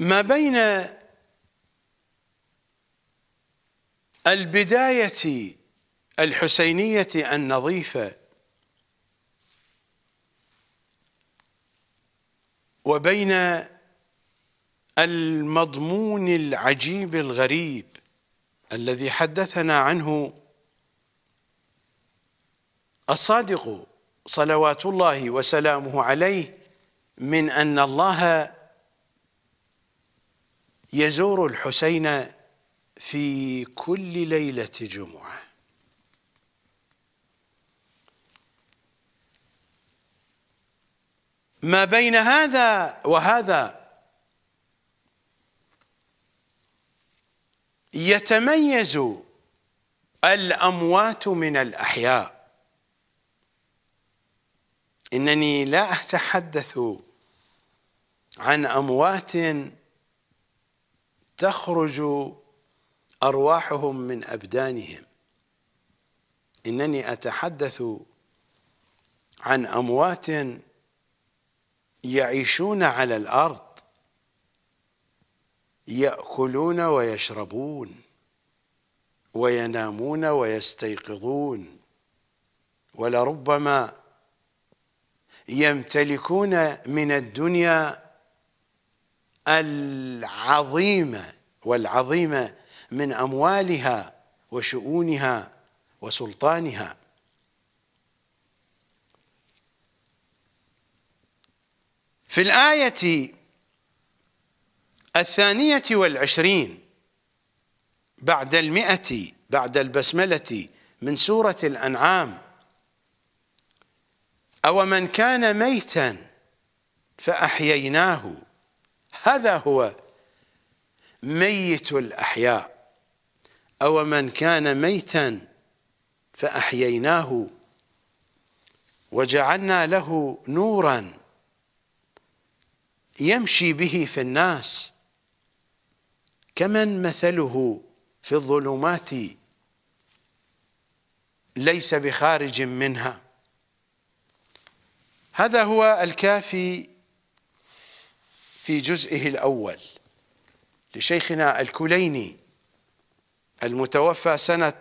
ما بين البداية الحسينية النظيفة وبين المضمون العجيب الغريب الذي حدثنا عنه الصادق صلوات الله وسلامه عليه من أن الله يزور الحسين في كل ليلة جمعة ما بين هذا وهذا يتميز الأموات من الأحياء إنني لا أتحدث عن أموات تخرج ارواحهم من ابدانهم انني اتحدث عن اموات يعيشون على الارض ياكلون ويشربون وينامون ويستيقظون ولربما يمتلكون من الدنيا العظيمة والعظيمة من أموالها وشؤونها وسلطانها في الآية الثانية والعشرين بعد المئة بعد البسملة من سورة الأنعام أومن كان ميتا فأحييناه هذا هو ميت الأحياء أو من كان ميتا فأحييناه وجعلنا له نورا يمشي به في الناس كمن مثله في الظلمات ليس بخارج منها هذا هو الكافي في جزئه الأول لشيخنا الكليني المتوفى سنة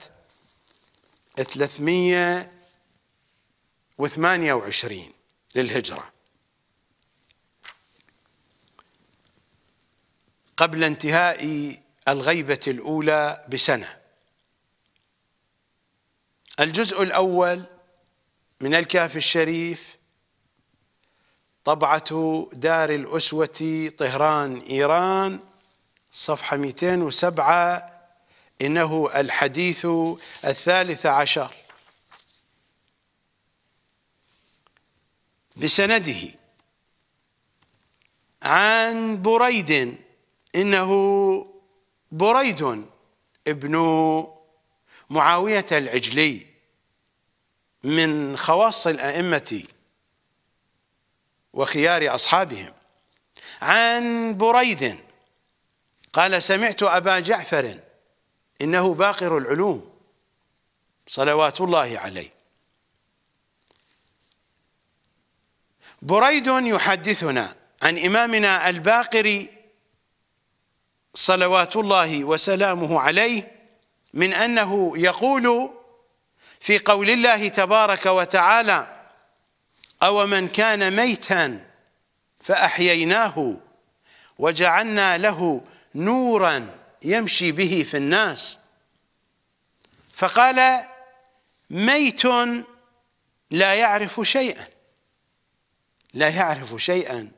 328 للهجرة قبل انتهاء الغيبة الأولى بسنة الجزء الأول من الكهف الشريف طبعة دار الأسوة طهران إيران صفحة 207 إنه الحديث الثالث عشر بسنده عن بريد إنه بريد ابن معاوية العجلي من خواص الأئمة وخيار أصحابهم عن بريد قال سمعت أبا جعفر إنه باقر العلوم صلوات الله عليه بريد يحدثنا عن إمامنا الباقري صلوات الله وسلامه عليه من أنه يقول في قول الله تبارك وتعالى أو من كان ميتا فأحييناه وجعلنا له نورا يمشي به في الناس فقال ميت لا يعرف شيئا لا يعرف شيئا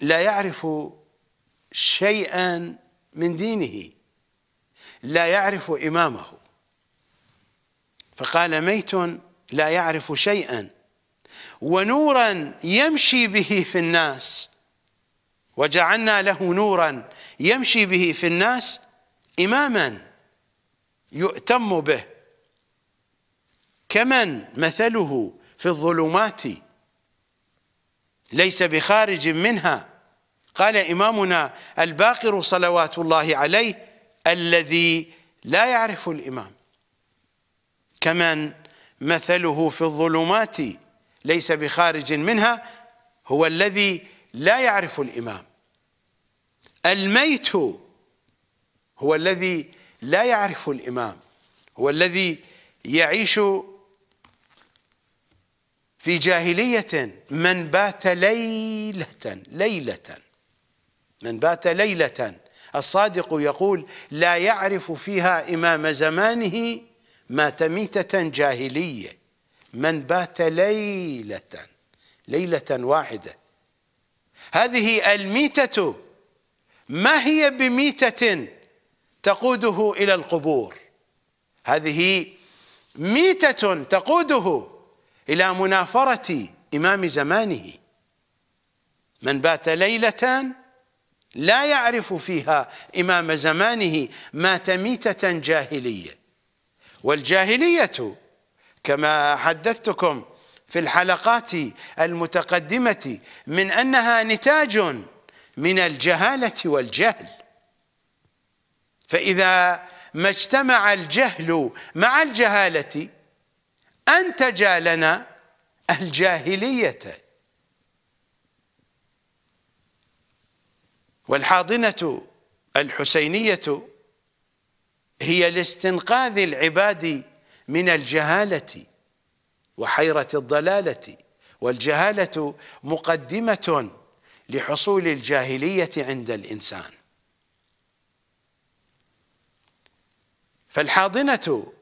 لا يعرف شيئا من دينه لا يعرف إمامه فقال ميت لا يعرف شيئا ونورا يمشي به في الناس وجعلنا له نورا يمشي به في الناس إماما يؤتم به كمن مثله في الظلمات ليس بخارج منها قال إمامنا الباقر صلوات الله عليه الذي لا يعرف الإمام كمن مثله في الظلمات ليس بخارج منها هو الذي لا يعرف الإمام الميت هو الذي لا يعرف الإمام هو الذي يعيش في جاهلية من بات ليلة ليلة من بات ليلة الصادق يقول لا يعرف فيها إمام زمانه مات ميتة جاهلية من بات ليلة ليلة واحدة هذه الميتة ما هي بميتة تقوده إلى القبور هذه ميتة تقوده إلى منافرة إمام زمانه من بات ليلة لا يعرف فيها إمام زمانه مات ميتة جاهلية والجاهلية كما حدثتكم في الحلقات المتقدمة من أنها نتاج من الجهالة والجهل فإذا ما اجتمع الجهل مع الجهالة أنتج لنا الجاهلية والحاضنة الحسينية هي لاستنقاذ العباد من الجهالة وحيرة الضلالة والجهالة مقدمة لحصول الجاهلية عند الإنسان فالحاضنة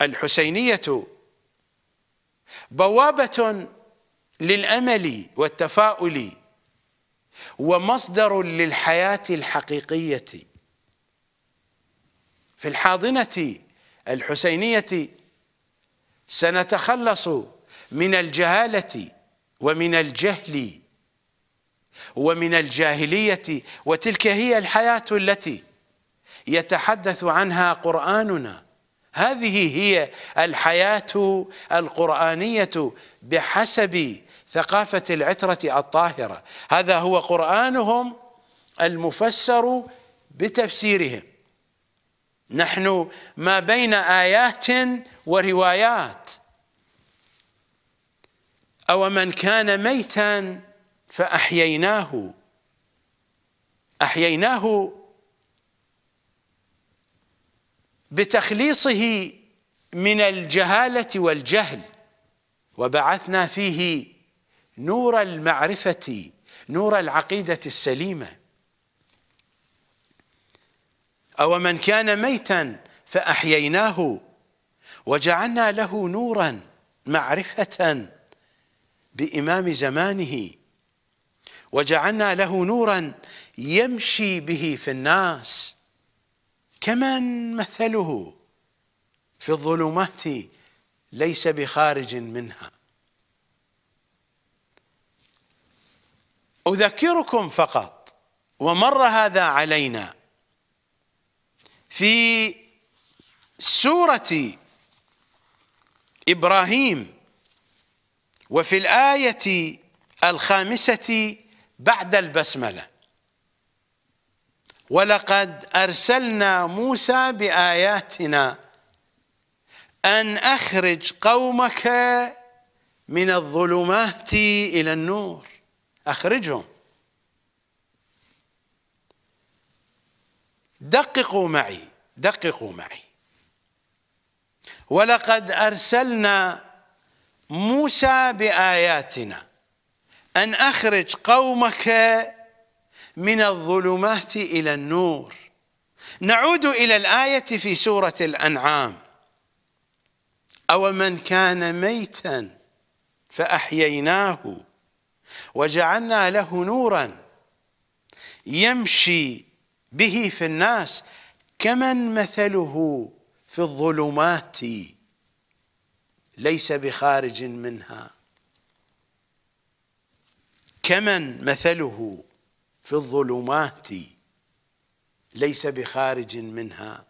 الحسينية بوابة للأمل والتفاؤل ومصدر للحياة الحقيقية في الحاضنة الحسينية سنتخلص من الجهالة ومن الجهل ومن الجاهلية وتلك هي الحياة التي يتحدث عنها قرآننا هذه هي الحياة القرآنية بحسب ثقافة العترة الطاهرة هذا هو قرآنهم المفسر بتفسيرهم نحن ما بين آيات وروايات أو من كان ميتا فأحييناه أحييناه بتخليصه من الجهالة والجهل وبعثنا فيه نور المعرفة نور العقيدة السليمة أو من كان ميتا فأحييناه وجعلنا له نورا معرفة بإمام زمانه وجعلنا له نورا يمشي به في الناس كمن مثله في الظلمات ليس بخارج منها أذكركم فقط ومر هذا علينا في سورة إبراهيم وفي الآية الخامسة بعد البسملة ولقد أرسلنا موسى بآياتنا أن أخرج قومك من الظلمات إلى النور أخرجهم دققوا معي دققوا معي ولقد أرسلنا موسى بآياتنا أن أخرج قومك من الظلمات إلى النور نعود إلى الآية في سورة الأنعام أو من كان ميتا فأحييناه وجعلنا له نورا يمشي به في الناس كمن مثله في الظلمات ليس بخارج منها كمن مثله في الظلمات ليس بخارج منها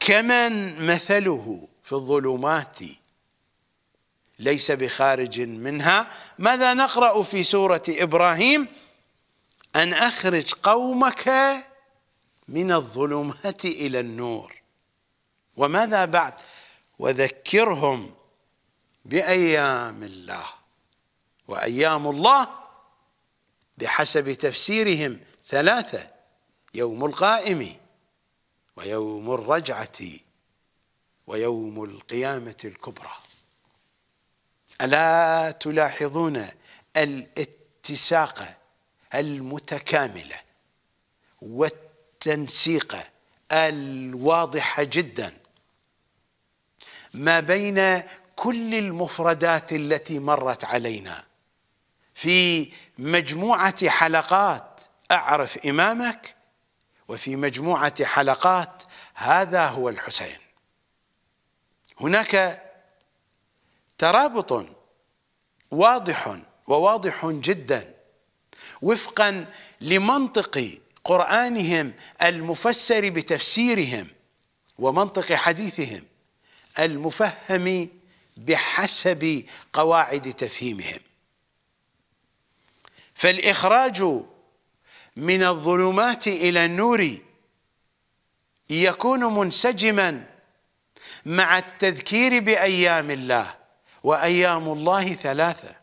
كمن مثله في الظلمات ليس بخارج منها ماذا نقرأ في سورة إبراهيم أن أخرج قومك من الظلمات إلى النور وماذا بعد وذكرهم بأيام الله وأيام الله بحسب تفسيرهم ثلاثة يوم القائم ويوم الرجعة ويوم القيامة الكبرى ألا تلاحظون الاتساق المتكاملة والتكامل التنسيق الواضحه جدا ما بين كل المفردات التي مرت علينا في مجموعه حلقات اعرف امامك وفي مجموعه حلقات هذا هو الحسين هناك ترابط واضح وواضح جدا وفقا لمنطق قرانهم المفسر بتفسيرهم ومنطق حديثهم المفهم بحسب قواعد تفهيمهم فالاخراج من الظلمات الى النور يكون منسجما مع التذكير بايام الله وايام الله ثلاثه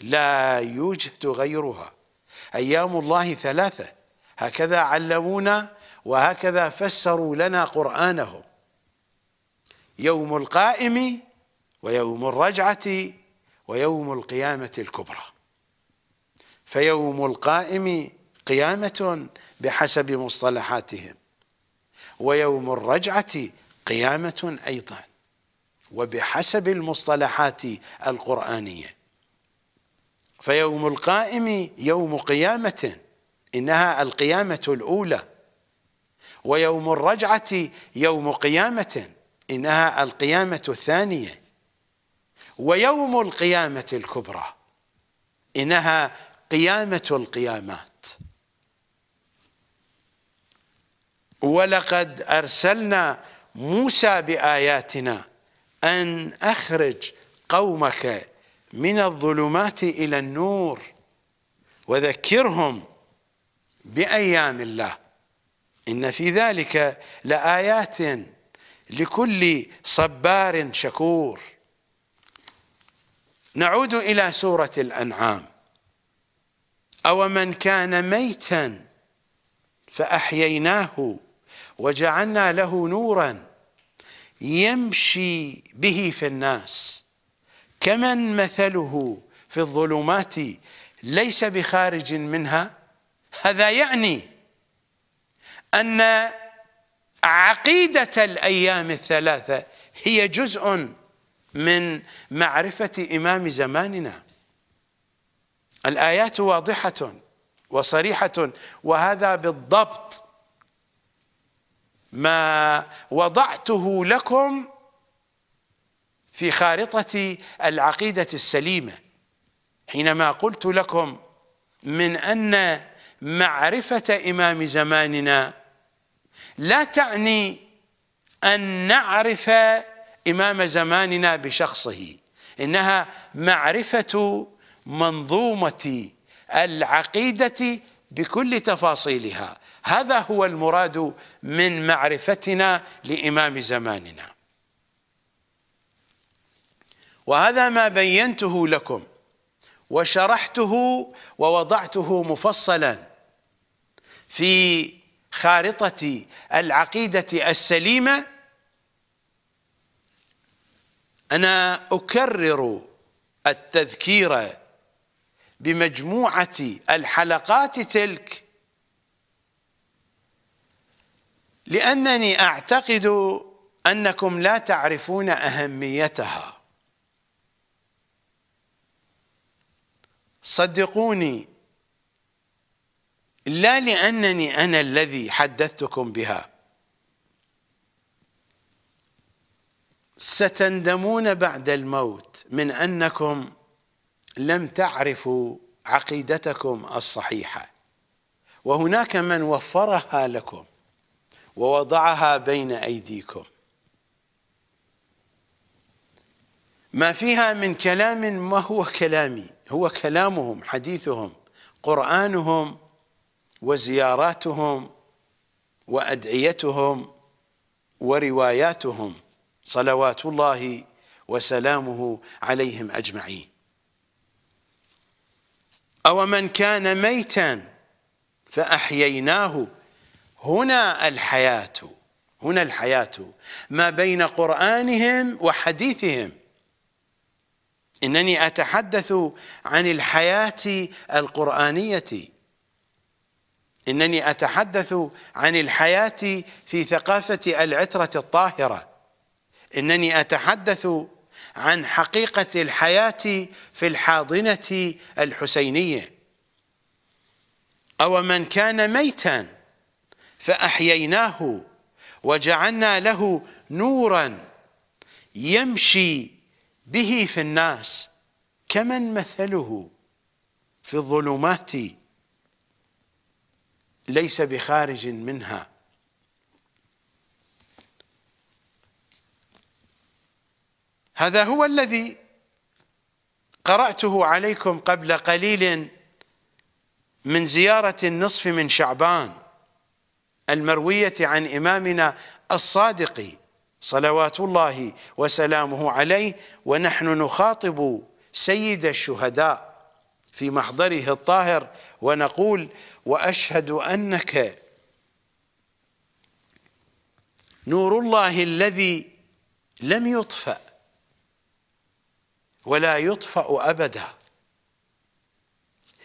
لا يوجد غيرها أيام الله ثلاثة هكذا علمونا وهكذا فسروا لنا قرآنهم يوم القائم ويوم الرجعة ويوم القيامة الكبرى فيوم القائم قيامة بحسب مصطلحاتهم ويوم الرجعة قيامة أيضا وبحسب المصطلحات القرآنية فيوم القائم يوم قيامة إنها القيامة الأولى ويوم الرجعة يوم قيامة إنها القيامة الثانية ويوم القيامة الكبرى إنها قيامة القيامات ولقد أرسلنا موسى بآياتنا أن أخرج قومك من الظلمات الى النور وذكرهم بايام الله ان في ذلك لايات لكل صبار شكور نعود الى سوره الانعام او من كان ميتا فاحييناه وجعلنا له نورا يمشي به في الناس كمن مثله في الظلمات ليس بخارج منها هذا يعني ان عقيده الايام الثلاثه هي جزء من معرفه امام زماننا الايات واضحه وصريحه وهذا بالضبط ما وضعته لكم في خارطة العقيدة السليمة حينما قلت لكم من أن معرفة إمام زماننا لا تعني أن نعرف إمام زماننا بشخصه إنها معرفة منظومة العقيدة بكل تفاصيلها هذا هو المراد من معرفتنا لإمام زماننا وهذا ما بينته لكم وشرحته ووضعته مفصلا في خارطة العقيدة السليمة أنا أكرر التذكير بمجموعة الحلقات تلك لأنني أعتقد أنكم لا تعرفون أهميتها صدقوني لا لأنني أنا الذي حدثتكم بها ستندمون بعد الموت من أنكم لم تعرفوا عقيدتكم الصحيحة وهناك من وفرها لكم ووضعها بين أيديكم ما فيها من كلام ما هو كلامي هو كلامهم حديثهم قرآنهم وزياراتهم وأدعيتهم ورواياتهم صلوات الله وسلامه عليهم أجمعين أو من كان ميتا فأحييناه هنا الحياة هنا الحياة ما بين قرآنهم وحديثهم انني اتحدث عن الحياه القرانيه انني اتحدث عن الحياه في ثقافه العتره الطاهره انني اتحدث عن حقيقه الحياه في الحاضنه الحسينيه او من كان ميتا فاحييناه وجعلنا له نورا يمشي به في الناس كمن مثله في الظلمات ليس بخارج منها هذا هو الذي قراته عليكم قبل قليل من زياره النصف من شعبان المرويه عن امامنا الصادق صلوات الله وسلامه عليه ونحن نخاطب سيد الشهداء في محضره الطاهر ونقول واشهد انك نور الله الذي لم يطفأ ولا يطفأ أبدا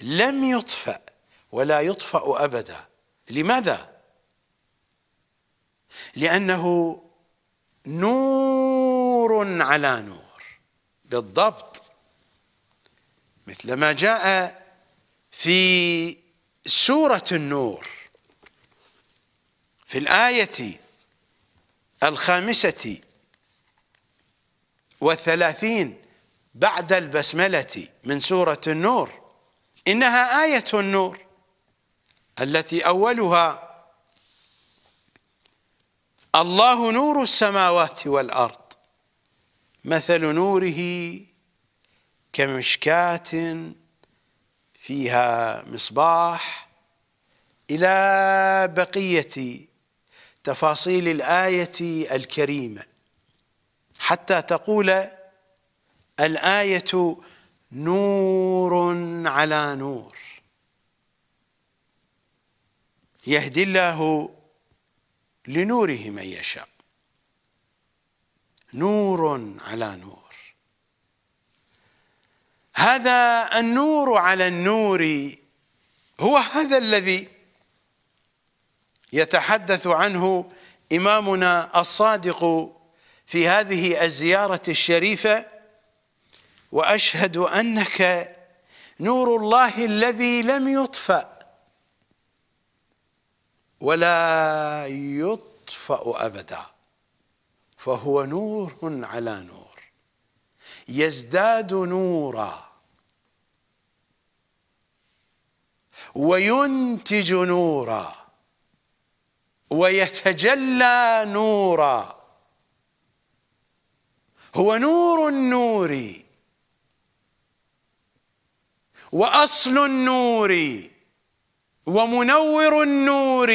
لم يطفأ ولا يطفأ أبدا لماذا؟ لأنه نور على نور بالضبط مثلما جاء في سورة النور في الآية الخامسة والثلاثين بعد البسملة من سورة النور إنها آية النور التي أولها الله نور السماوات والأرض مثل نوره كمشكاة فيها مصباح إلى بقية تفاصيل الآية الكريمة حتى تقول الآية نور على نور يهدي الله لنوره من يشاء نور على نور هذا النور على النور هو هذا الذي يتحدث عنه إمامنا الصادق في هذه الزيارة الشريفة وأشهد أنك نور الله الذي لم يطفأ ولا يطفأ أبدا فهو نور على نور يزداد نورا وينتج نورا ويتجلى نورا هو نور النور وأصل النور ومنور النور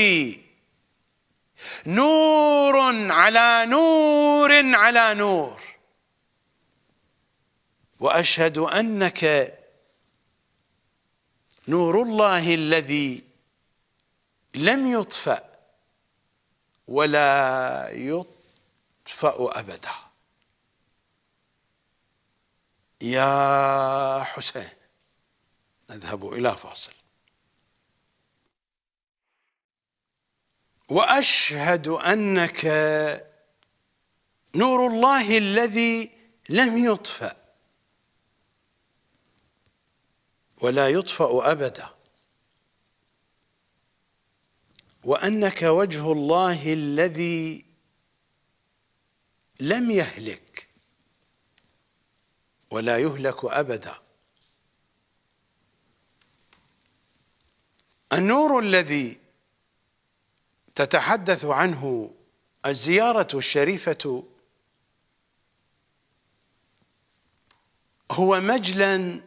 نور على نور على نور واشهد انك نور الله الذي لم يطفأ ولا يطفأ أبدا يا حسين نذهب إلى فاصل واشهد انك نور الله الذي لم يطفأ ولا يطفأ أبدا وأنك وجه الله الذي لم يهلك ولا يهلك أبدا النور الذي تتحدث عنه الزيارة الشريفة هو مجلا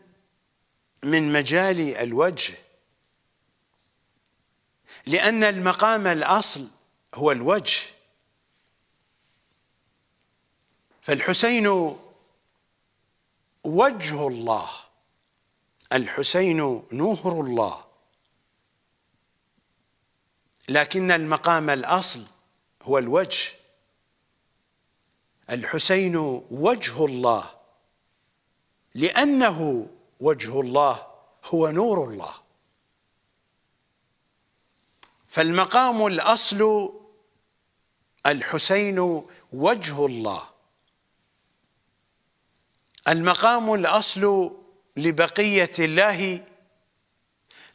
من مجال الوجه لأن المقام الأصل هو الوجه فالحسين وجه الله الحسين نور الله لكن المقام الأصل هو الوجه الحسين وجه الله لأنه وجه الله هو نور الله فالمقام الأصل الحسين وجه الله المقام الأصل لبقية الله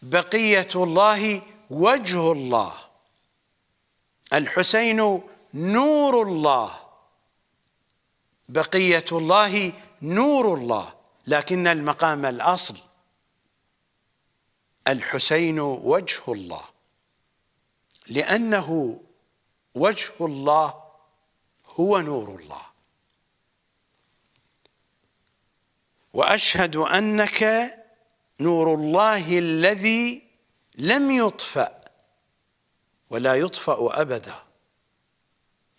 بقية الله وجه الله الحسين نور الله بقية الله نور الله لكن المقام الأصل الحسين وجه الله لأنه وجه الله هو نور الله وأشهد أنك نور الله الذي لم يطفأ ولا يطفأ أبدا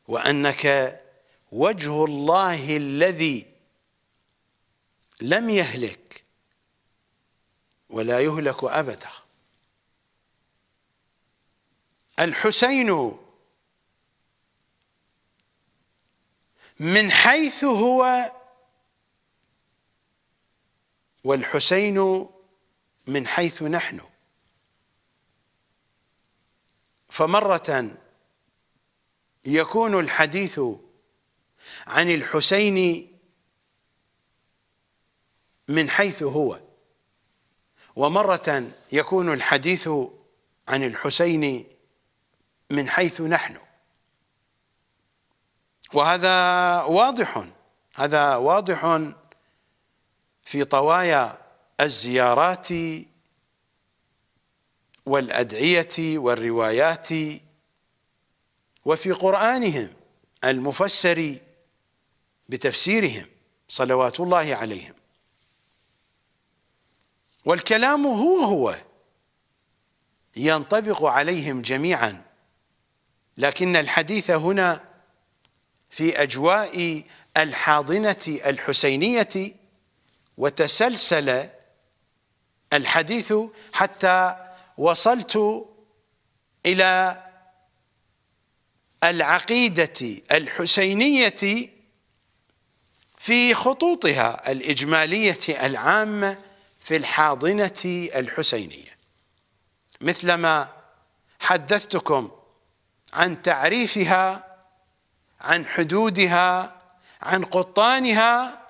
وأنك وجه الله الذي لم يهلك ولا يهلك أبدا الحسين من حيث هو والحسين من حيث نحن فمرة يكون الحديث عن الحسين من حيث هو ومرة يكون الحديث عن الحسين من حيث نحن وهذا واضح هذا واضح في طوايا الزيارات والأدعية والروايات وفي قرآنهم المفسر بتفسيرهم صلوات الله عليهم والكلام هو هو ينطبق عليهم جميعا لكن الحديث هنا في أجواء الحاضنة الحسينية وتسلسل الحديث حتى وصلت إلى العقيدة الحسينية في خطوطها الإجمالية العامة في الحاضنة الحسينية مثلما حدثتكم عن تعريفها عن حدودها عن قطانها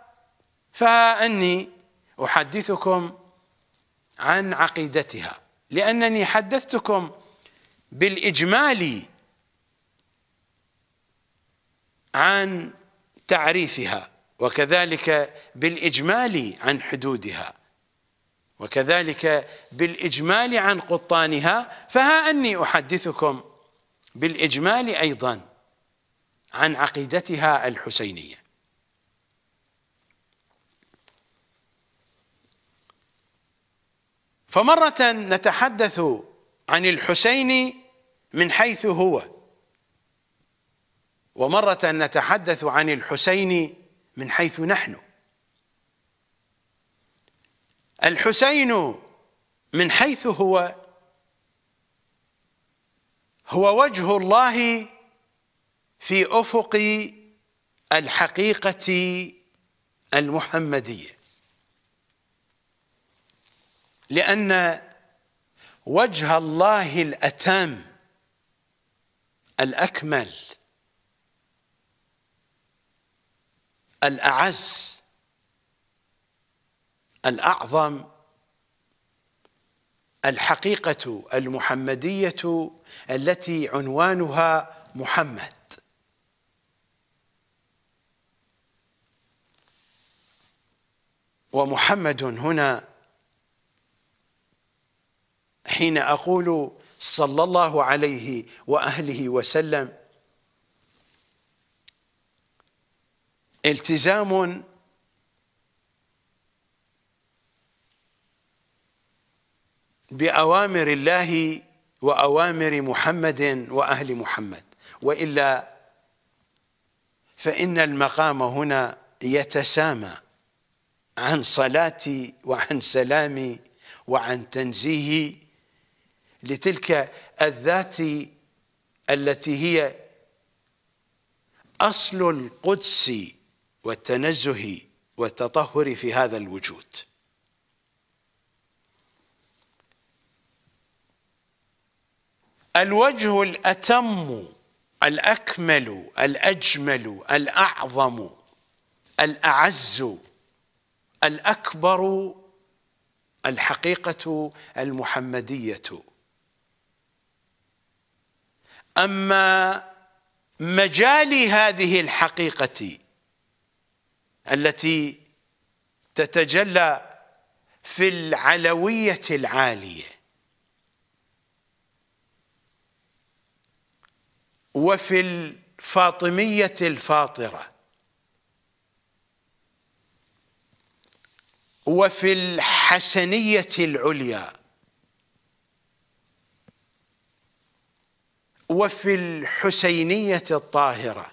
فأني أحدثكم عن عقيدتها لأنني حدثتكم بالإجمال عن تعريفها وكذلك بالإجمال عن حدودها وكذلك بالإجمال عن قطانها فها أني أحدثكم بالإجمال أيضا عن عقيدتها الحسينيه فمرة نتحدث عن الحسين من حيث هو ومرة نتحدث عن الحسين من حيث نحن الحسين من حيث هو هو وجه الله في افق الحقيقه المحمديه لأن وجه الله الأتم الأكمل الأعز الأعظم الحقيقة المحمدية التي عنوانها محمد ومحمد هنا حين أقول صلى الله عليه وأهله وسلم التزام بأوامر الله وأوامر محمد وأهل محمد وإلا فإن المقام هنا يتسامى عن صلاتي وعن سلامي وعن تنزيهي لتلك الذات التي هي أصل القدس والتنزه والتطهر في هذا الوجود الوجه الأتم الأكمل الأجمل الأعظم الأعز الأكبر الحقيقة المحمدية أما مجال هذه الحقيقة التي تتجلى في العلوية العالية وفي الفاطمية الفاطرة وفي الحسنية العليا وفي الحسينية الطاهرة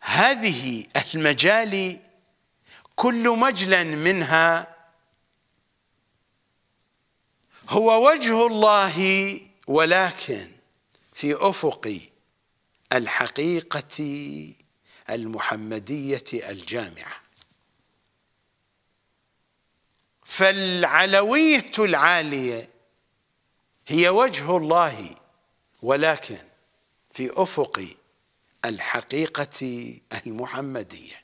هذه المجالي كل مجلا منها هو وجه الله ولكن في أفق الحقيقة المحمدية الجامعة فالعلوية العالية هي وجه الله ولكن في افق الحقيقه المحمديه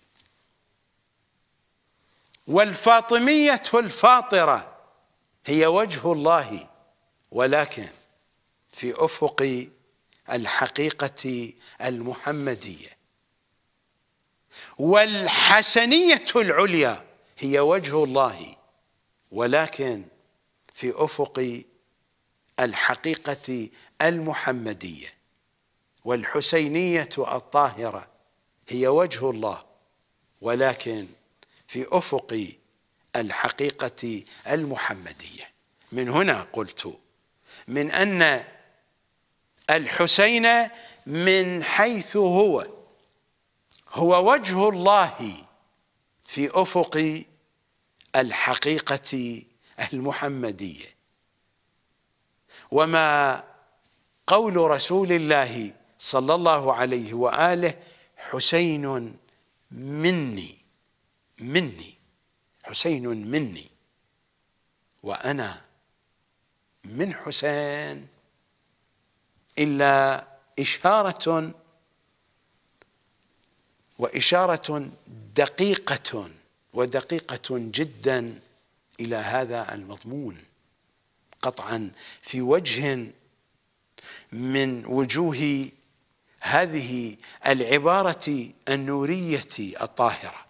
والفاطميه الفاطره هي وجه الله ولكن في افق الحقيقه المحمديه والحسنيه العليا هي وجه الله ولكن في افق الحقيقه المحمدية والحسينية الطاهرة هي وجه الله ولكن في أفق الحقيقة المحمدية من هنا قلت من أن الحسين من حيث هو هو وجه الله في أفق الحقيقة المحمدية وما قول رسول الله صلى الله عليه واله حسين مني مني حسين مني وانا من حسين الا اشاره واشاره دقيقه ودقيقه جدا الى هذا المضمون قطعا في وجه من وجوه هذه العبارة النورية الطاهرة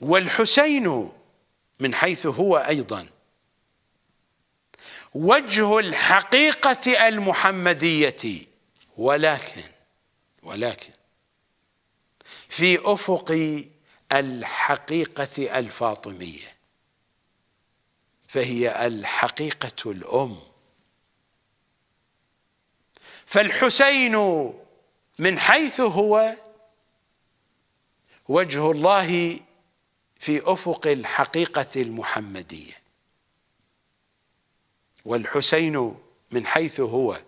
والحسين من حيث هو أيضا وجه الحقيقة المحمدية ولكن ولكن في أفق الحقيقة الفاطمية فهي الحقيقه الام فالحسين من حيث هو وجه الله في افق الحقيقه المحمديه والحسين من حيث هو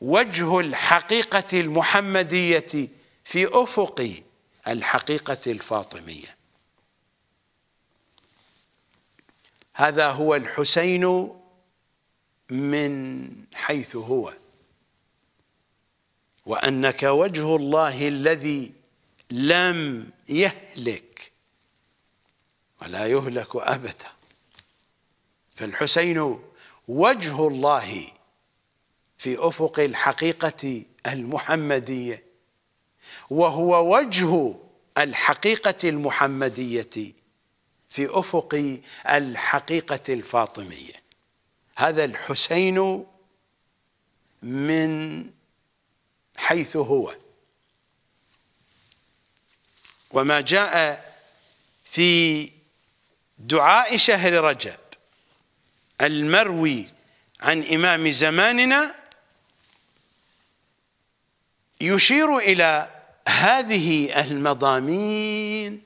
وجه الحقيقه المحمديه في افق الحقيقه الفاطميه هذا هو الحسين من حيث هو وأنك وجه الله الذي لم يهلك ولا يهلك أبدا فالحسين وجه الله في أفق الحقيقة المحمدية وهو وجه الحقيقة المحمدية في افق الحقيقه الفاطميه هذا الحسين من حيث هو وما جاء في دعاء شهر رجب المروي عن امام زماننا يشير الى هذه المضامين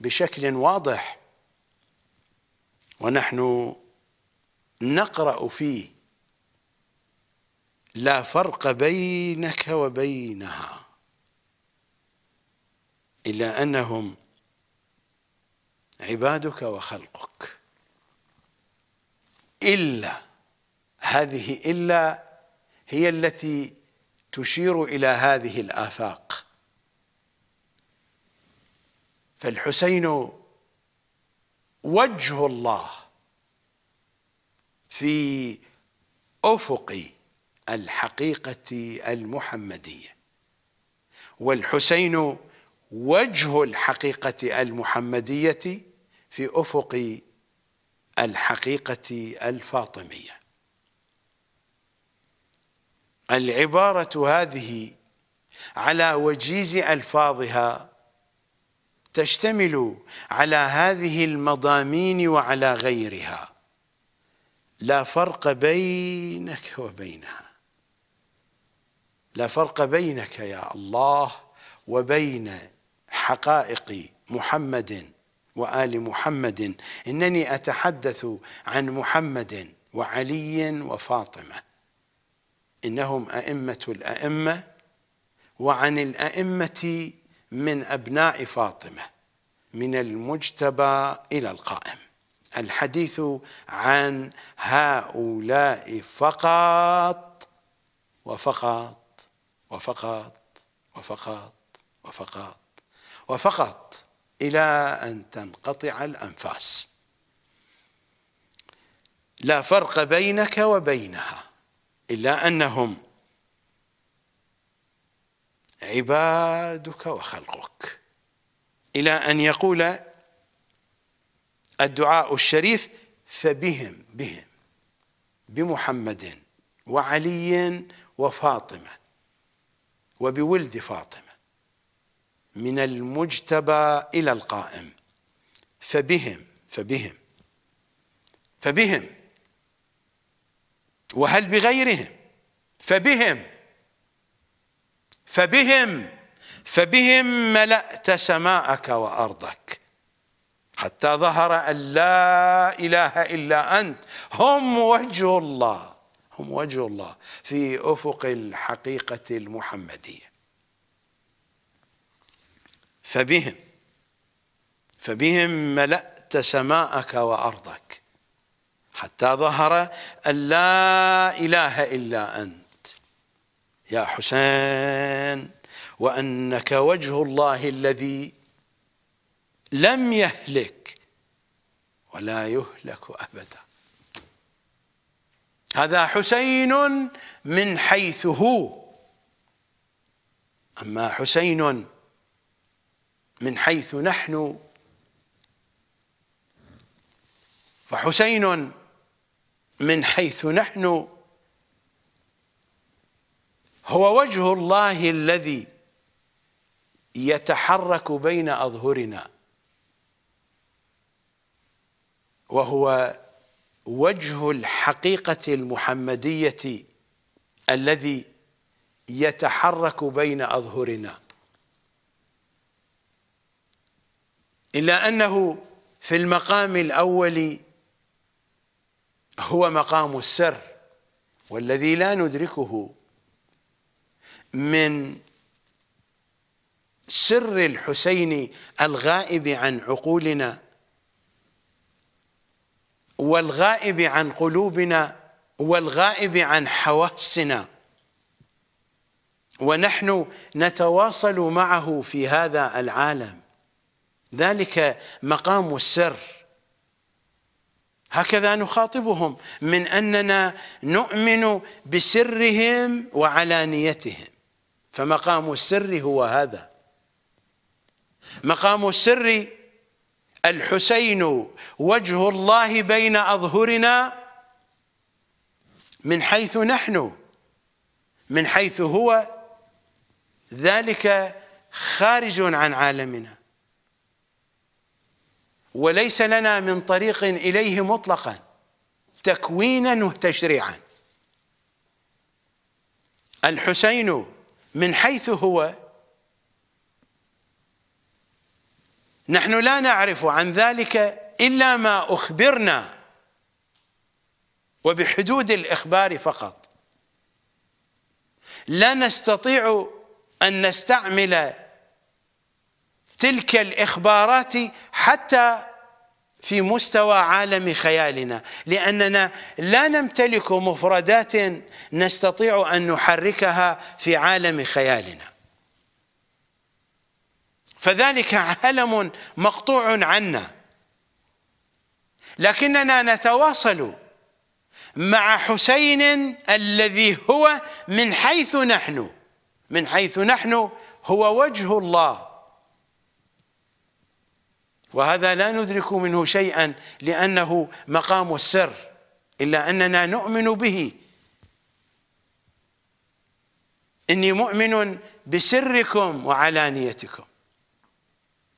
بشكل واضح ونحن نقرا فيه لا فرق بينك وبينها الا انهم عبادك وخلقك الا هذه الا هي التي تشير الى هذه الافاق فالحسين وجه الله في افق الحقيقه المحمديه والحسين وجه الحقيقه المحمديه في افق الحقيقه الفاطميه العباره هذه على وجيز الفاظها تشتمل على هذه المضامين وعلى غيرها لا فرق بينك وبينها لا فرق بينك يا الله وبين حقائق محمد وآل محمد إنني أتحدث عن محمد وعلي وفاطمة إنهم أئمة الأئمة وعن الأئمة من أبناء فاطمة من المجتبى إلى القائم الحديث عن هؤلاء فقط وفقط وفقط وفقط وفقط وفقط إلى أن تنقطع الأنفاس لا فرق بينك وبينها إلا أنهم عبادك وخلقك إلى أن يقول الدعاء الشريف فبهم بهم بمحمد وعلي وفاطمة وبولد فاطمة من المجتبى إلى القائم فبهم فبهم فبهم وهل بغيرهم فبهم فبهم فبهم ملأت سماءك وأرضك حتى ظهر أن لا إله إلا أنت هم وجه الله هم وجه الله في أفق الحقيقة المحمدية فبهم فبهم ملأت سماءك وأرضك حتى ظهر أن لا إله إلا أنت يا حسين وأنك وجه الله الذي لم يهلك ولا يهلك أبدا هذا حسين من حيث هو أما حسين من حيث نحن فحسين من حيث نحن هو وجه الله الذي يتحرك بين أظهرنا وهو وجه الحقيقة المحمدية الذي يتحرك بين أظهرنا إلا أنه في المقام الأول هو مقام السر والذي لا ندركه من سر الحسين الغائب عن عقولنا والغائب عن قلوبنا والغائب عن حواسنا ونحن نتواصل معه في هذا العالم ذلك مقام السر هكذا نخاطبهم من اننا نؤمن بسرهم وعلانيتهم فمقام السر هو هذا مقام السر الحسين وجه الله بين أظهرنا من حيث نحن من حيث هو ذلك خارج عن عالمنا وليس لنا من طريق إليه مطلقا تكوينا وتشريعا الحسين من حيث هو نحن لا نعرف عن ذلك إلا ما أخبرنا وبحدود الإخبار فقط لا نستطيع أن نستعمل تلك الإخبارات حتى في مستوى عالم خيالنا لاننا لا نمتلك مفردات نستطيع ان نحركها في عالم خيالنا فذلك عالم مقطوع عنا لكننا نتواصل مع حسين الذي هو من حيث نحن من حيث نحن هو وجه الله وهذا لا ندرك منه شيئا لأنه مقام السر إلا أننا نؤمن به إني مؤمن بسركم وعلانيتكم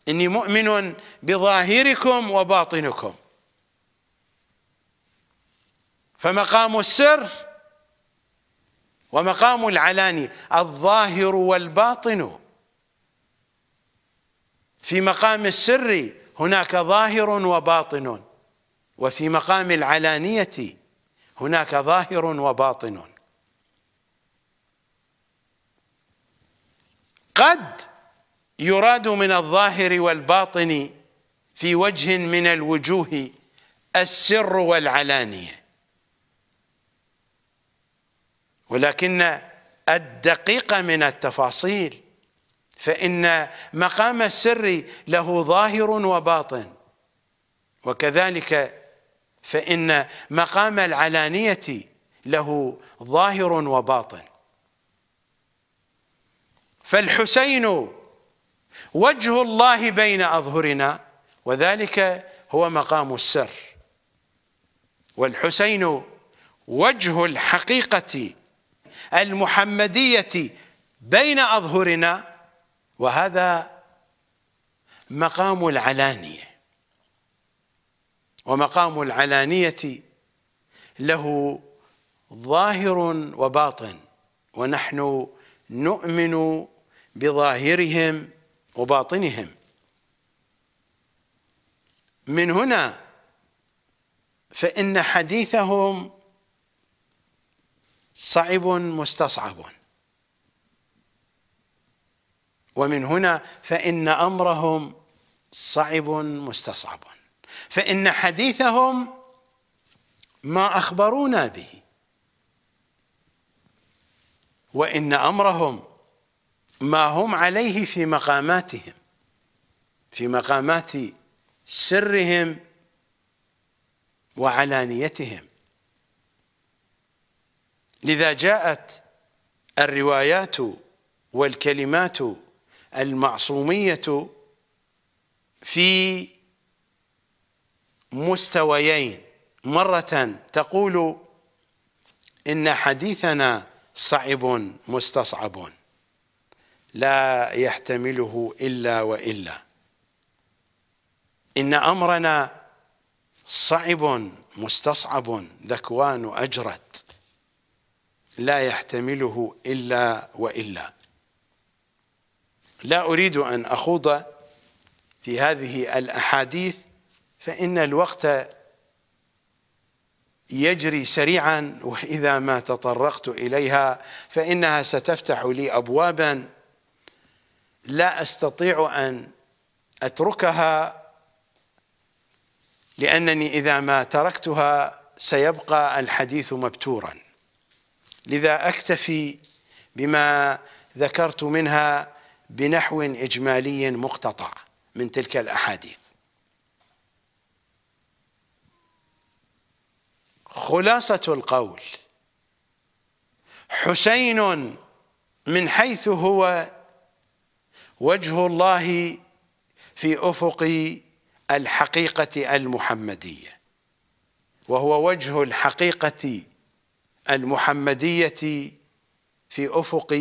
إني مؤمن بظاهركم وباطنكم فمقام السر ومقام العلاني الظاهر والباطن في مقام السر هناك ظاهر وباطن وفي مقام العلانية هناك ظاهر وباطن قد يراد من الظاهر والباطن في وجه من الوجوه السر والعلانية ولكن الدقيق من التفاصيل فإن مقام السر له ظاهر وباطن وكذلك فإن مقام العلانية له ظاهر وباطن فالحسين وجه الله بين أظهرنا وذلك هو مقام السر والحسين وجه الحقيقة المحمدية بين أظهرنا وهذا مقام العلانية ومقام العلانية له ظاهر وباطن ونحن نؤمن بظاهرهم وباطنهم من هنا فإن حديثهم صعب مستصعب ومن هنا فإن أمرهم صعب مستصعب فإن حديثهم ما أخبرونا به وإن أمرهم ما هم عليه في مقاماتهم في مقامات سرهم وعلانيتهم لذا جاءت الروايات والكلمات المعصوميه في مستويين مره تقول ان حديثنا صعب مستصعب لا يحتمله الا والا ان امرنا صعب مستصعب ذكوان اجرت لا يحتمله الا والا لا أريد أن أخوض في هذه الأحاديث فإن الوقت يجري سريعا وإذا ما تطرقت إليها فإنها ستفتح لي أبوابا لا أستطيع أن أتركها لأنني إذا ما تركتها سيبقى الحديث مبتورا لذا أكتفي بما ذكرت منها بنحو اجمالي مقتطع من تلك الاحاديث خلاصه القول حسين من حيث هو وجه الله في افق الحقيقه المحمديه وهو وجه الحقيقه المحمديه في افق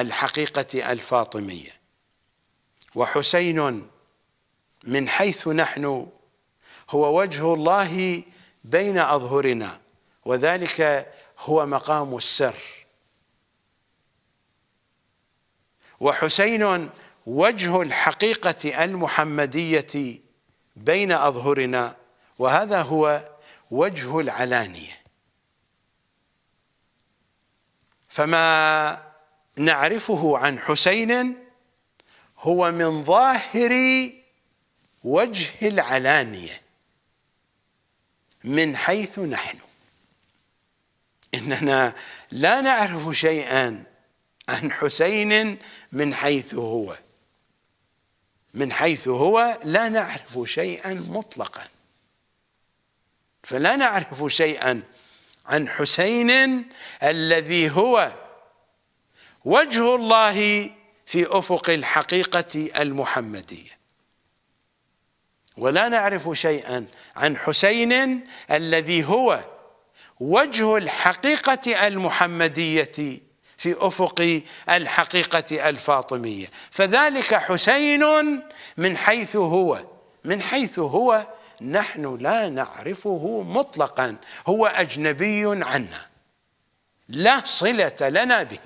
الحقيقة الفاطمية وحسين من حيث نحن هو وجه الله بين أظهرنا وذلك هو مقام السر وحسين وجه الحقيقة المحمدية بين أظهرنا وهذا هو وجه العلانية فما نعرفه عن حسين هو من ظاهر وجه العلانية من حيث نحن إننا لا نعرف شيئا عن حسين من حيث هو من حيث هو لا نعرف شيئا مطلقا فلا نعرف شيئا عن حسين الذي هو وجه الله في افق الحقيقه المحمديه ولا نعرف شيئا عن حسين الذي هو وجه الحقيقه المحمديه في افق الحقيقه الفاطميه فذلك حسين من حيث هو من حيث هو نحن لا نعرفه مطلقا هو اجنبي عنا لا صله لنا به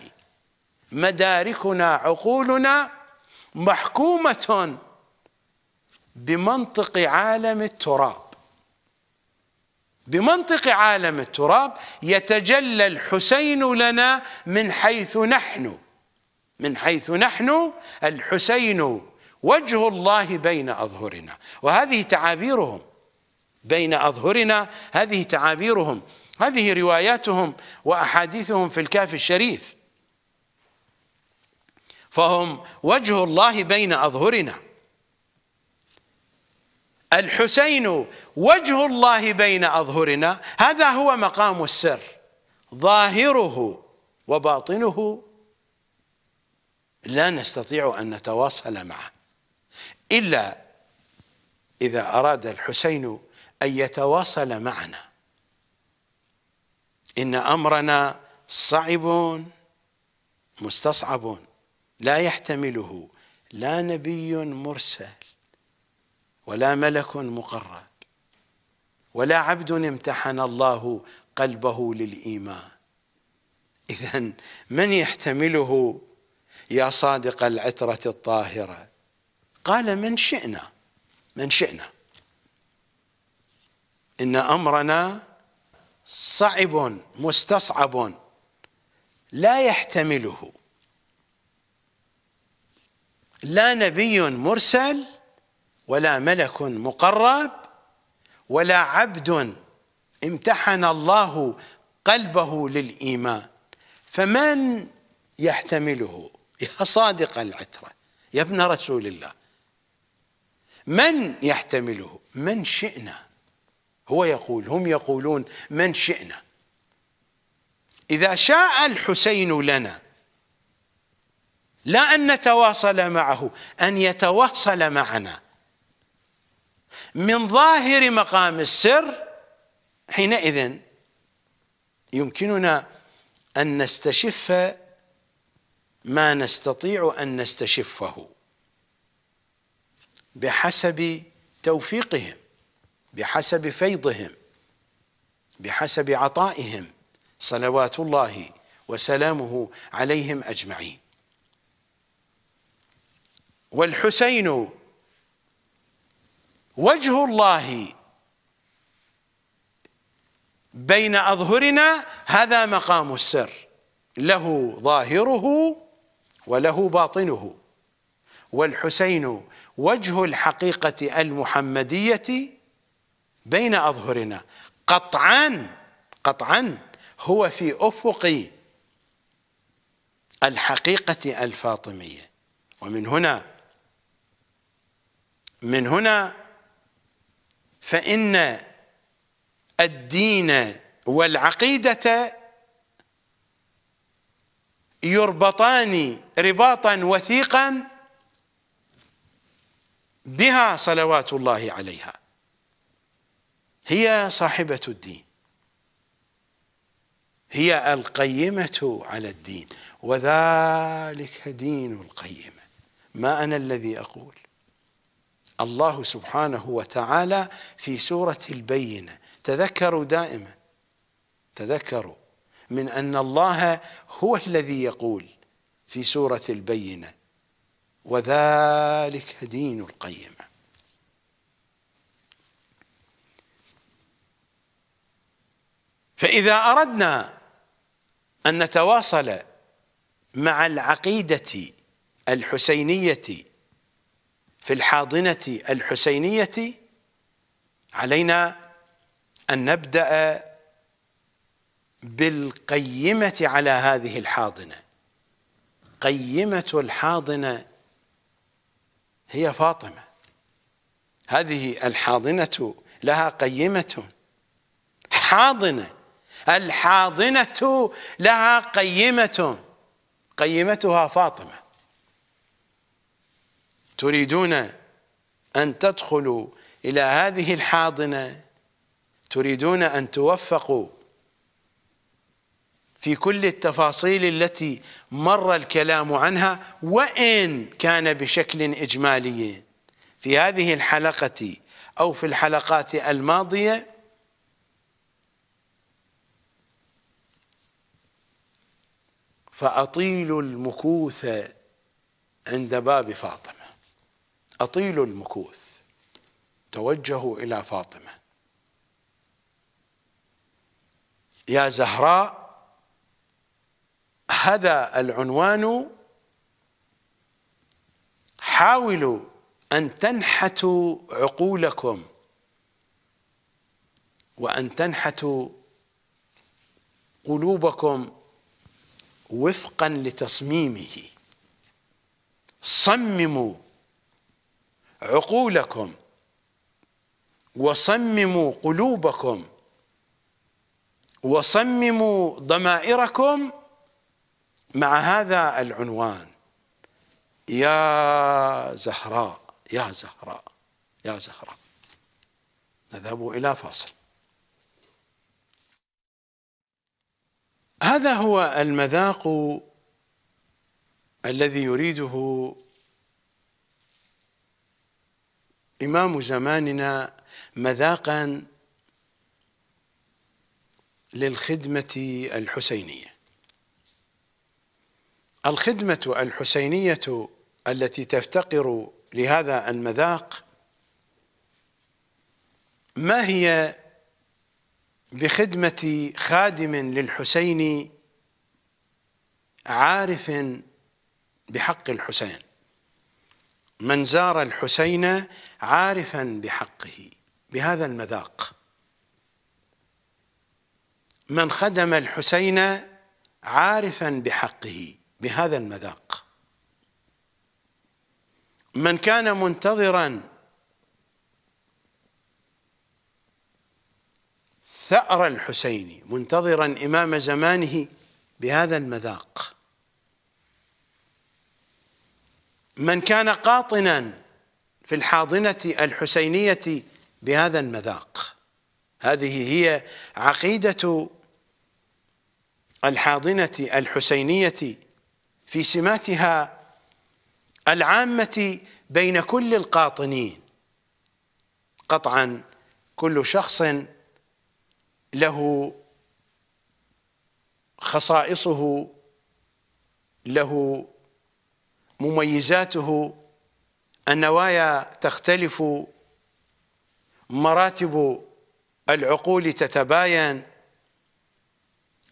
مداركنا عقولنا محكومة بمنطق عالم التراب بمنطق عالم التراب يتجلى الحسين لنا من حيث نحن من حيث نحن الحسين وجه الله بين أظهرنا وهذه تعابيرهم بين أظهرنا هذه تعابيرهم هذه رواياتهم وأحاديثهم في الكاف الشريف فهم وجه الله بين أظهرنا الحسين وجه الله بين أظهرنا هذا هو مقام السر ظاهره وباطنه لا نستطيع أن نتواصل معه إلا إذا أراد الحسين أن يتواصل معنا إن أمرنا صعب مستصعب لا يحتمله لا نبي مرسل ولا ملك مقرب ولا عبد امتحن الله قلبه للايمان اذا من يحتمله يا صادق العتره الطاهره قال من شئنا من شئنا ان امرنا صعب مستصعب لا يحتمله لا نبي مرسل ولا ملك مقرب ولا عبد امتحن الله قلبه للايمان فمن يحتمله يا صادق العتره يا ابن رسول الله من يحتمله من شئنا هو يقول هم يقولون من شئنا اذا شاء الحسين لنا لا أن نتواصل معه أن يتواصل معنا من ظاهر مقام السر حينئذ يمكننا أن نستشف ما نستطيع أن نستشفه بحسب توفيقهم بحسب فيضهم بحسب عطائهم صلوات الله وسلامه عليهم اجمعين والحسين وجه الله بين أظهرنا هذا مقام السر له ظاهره وله باطنه والحسين وجه الحقيقة المحمدية بين أظهرنا قطعا قطعا هو في أفق الحقيقة الفاطمية ومن هنا من هنا فإن الدين والعقيدة يربطان رباطا وثيقا بها صلوات الله عليها هي صاحبة الدين هي القيمة على الدين وذلك دين القيمة ما أنا الذي أقول الله سبحانه وتعالى في سورة البينة تذكروا دائما تذكروا من أن الله هو الذي يقول في سورة البينة وذلك دين القيمة فإذا أردنا أن نتواصل مع العقيدة الحسينية في الحاضنة الحسينية علينا أن نبدأ بالقيمة على هذه الحاضنة قيمة الحاضنة هي فاطمة هذه الحاضنة لها قيمة حاضنة الحاضنة لها قيمة قيمتها فاطمة تريدون أن تدخلوا إلى هذه الحاضنة تريدون أن توفقوا في كل التفاصيل التي مر الكلام عنها وإن كان بشكل إجمالي في هذه الحلقة أو في الحلقات الماضية فأطيلوا المكوث عند باب فاطمة أطيلوا المكوث توجهوا إلى فاطمة يا زهراء هذا العنوان حاولوا أن تنحتوا عقولكم وأن تنحتوا قلوبكم وفقا لتصميمه صمموا عقولكم وصمموا قلوبكم وصمموا ضمائركم مع هذا العنوان يا زهراء يا زهراء يا زهراء نذهب إلى فاصل هذا هو المذاق الذي يريده إمام زماننا مذاقا للخدمة الحسينية الخدمة الحسينية التي تفتقر لهذا المذاق ما هي بخدمة خادم للحسين عارف بحق الحسين من زار الحسين عارفا بحقه بهذا المذاق من خدم الحسين عارفا بحقه بهذا المذاق من كان منتظرا ثأر الحسين منتظرا إمام زمانه بهذا المذاق من كان قاطنا في الحاضنة الحسينية بهذا المذاق هذه هي عقيدة الحاضنة الحسينية في سماتها العامة بين كل القاطنين قطعا كل شخص له خصائصه له مميزاته النوايا تختلف مراتب العقول تتباين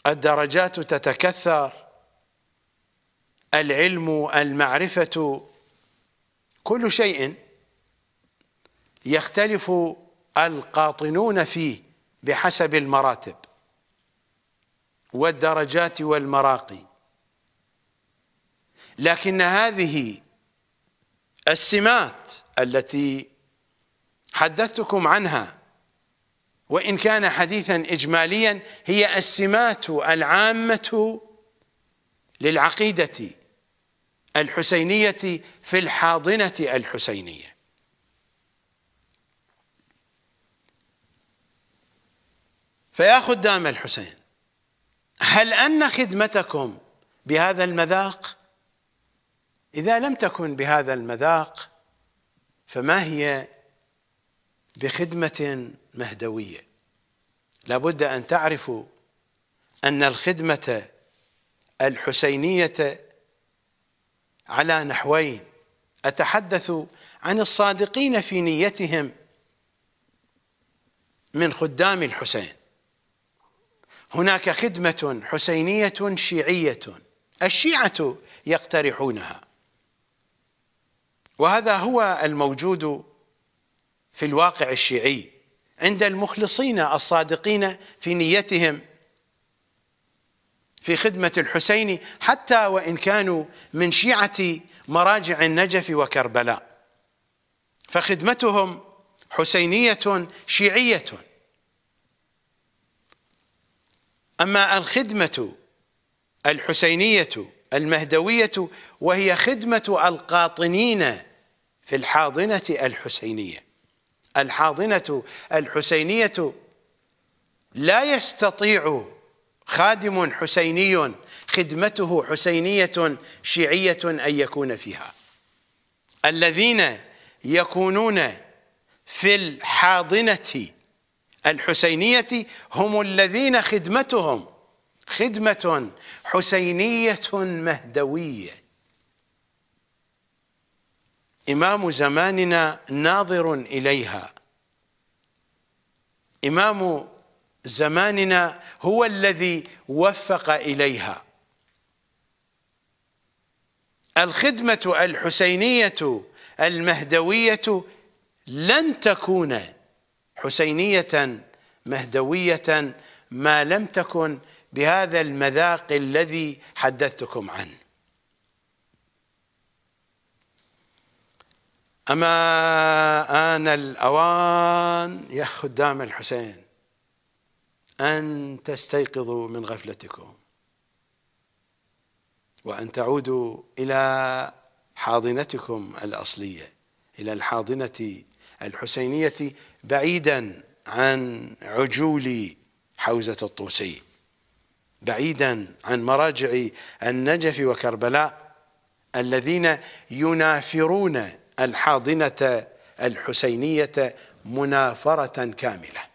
الدرجات تتكثر العلم المعرفة كل شيء يختلف القاطنون فيه بحسب المراتب والدرجات والمراقي لكن هذه السمات التي حدثتكم عنها وإن كان حديثا إجماليا هي السمات العامة للعقيدة الحسينية في الحاضنة الحسينية فيا خدام الحسين هل أن خدمتكم بهذا المذاق اذا لم تكن بهذا المذاق فما هي بخدمه مهدويه لابد ان تعرفوا ان الخدمه الحسينيه على نحوين اتحدث عن الصادقين في نيتهم من خدام الحسين هناك خدمه حسينيه شيعيه الشيعه يقترحونها وهذا هو الموجود في الواقع الشيعي عند المخلصين الصادقين في نيتهم في خدمة الحسين حتى وإن كانوا من شيعة مراجع النجف وكربلاء فخدمتهم حسينية شيعية أما الخدمة الحسينية المهدوية وهي خدمة القاطنين في الحاضنة الحسينية الحاضنة الحسينية لا يستطيع خادم حسيني خدمته حسينية شيعية أن يكون فيها الذين يكونون في الحاضنة الحسينية هم الذين خدمتهم خدمة حسينية مهدوية إمام زماننا ناظر إليها إمام زماننا هو الذي وفق إليها الخدمة الحسينية المهدوية لن تكون حسينية مهدوية ما لم تكن بهذا المذاق الذي حدثتكم عنه أما آن الأوان يا خدام الحسين أن تستيقظوا من غفلتكم وأن تعودوا إلى حاضنتكم الأصلية إلى الحاضنة الحسينية بعيدا عن عجول حوزة الطوسي بعيدا عن مراجع النجف وكربلاء الذين ينافرون الحاضنه الحسينيه منافره كامله